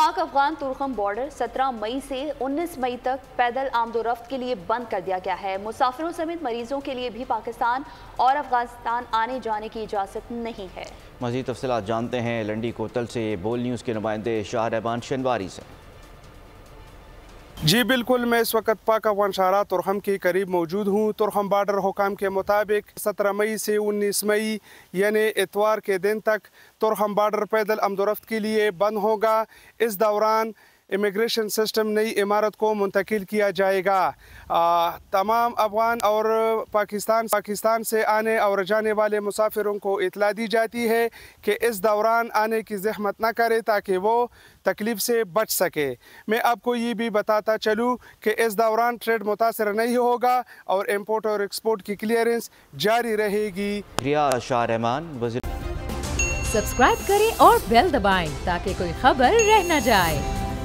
पाक अफगान तुर्खम बॉर्डर 17 मई से 19 मई तक पैदल आमदोरफ्त के लिए बंद कर दिया गया है मुसाफिरों समेत मरीजों के लिए भी पाकिस्तान और अफगानिस्तान आने जाने की इजाज़त नहीं है मजीद तफसलत जानते हैं लंडी कोतल से बोल न्यूज़ के नुमाइंदे शाह रहबान शनवारी से जी बिल्कुल मैं इस वक्त पाकवान शारा तुरहम के करीब मौजूद हूँ तुरहम बार्डर हुकाम के मुताबिक सत्रह मई से उन्नीस मई यानि इतवार के दिन तक तुरहम बार्डर पैदल आमदोरफ्त के लिए बंद होगा इस दौरान इमिग्रेशन सिस्टम नई इमारत को मुंतकिल किया जाएगा आ, तमाम अफगान और पाकिस्तान पाकिस्तान से आने और जाने वाले मुसाफिरों को इतला दी जाती है कि इस दौरान आने की जहमत ना करें ताकि वो तकलीफ़ से बच सके मैं आपको ये भी बताता चलूँ कि इस दौरान ट्रेड मुतासर नहीं होगा और इम्पोर्ट और एक्सपोर्ट की क्लियरेंस जारी रहेगी सब्सक्राइब करें और बेल दबाएं ताकि कोई खबर रह न जाए